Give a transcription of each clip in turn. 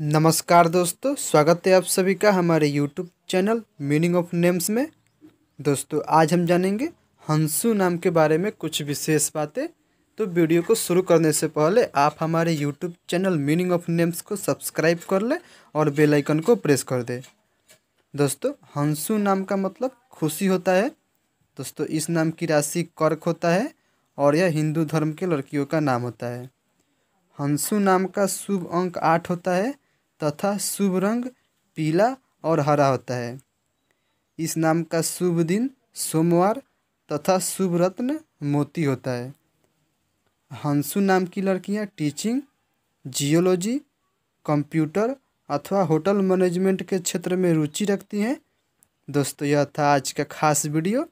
नमस्कार दोस्तों स्वागत है आप सभी का हमारे YouTube channel meaning of names में दोस्तों आज हम जानेंगे हंसू नाम के बारे में कुछ विशेष बातें तो वीडियो को शुरू करने से पहले आप हमारे YouTube channel meaning of names को सब्सक्राइब कर लें और बेल आइकन को प्रेस कर दें दोस्तों हंसू नाम का मतलब खुशी होता है दोस्तों इस नाम की राशि कर्क होता है और यह हिंदू धर्म के लड़कियों का नाम होता है हंसू नाम का शुभ अंक आठ होता है तथा शुभ रंग पीला और हरा होता है इस नाम का शुभ दिन सोमवार तथा शुभ रत्न मोती होता है हंसू नाम की लड़कियां टीचिंग जियोलॉजी कंप्यूटर अथवा होटल मैनेजमेंट के क्षेत्र में रुचि रखती हैं दोस्तों यह था आज का खास वीडियो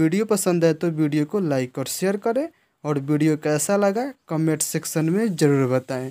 वीडियो पसंद है तो वीडियो को लाइक और शेयर करें और वीडियो कैसा लगा कमेंट सेक्शन में ज़रूर बताएं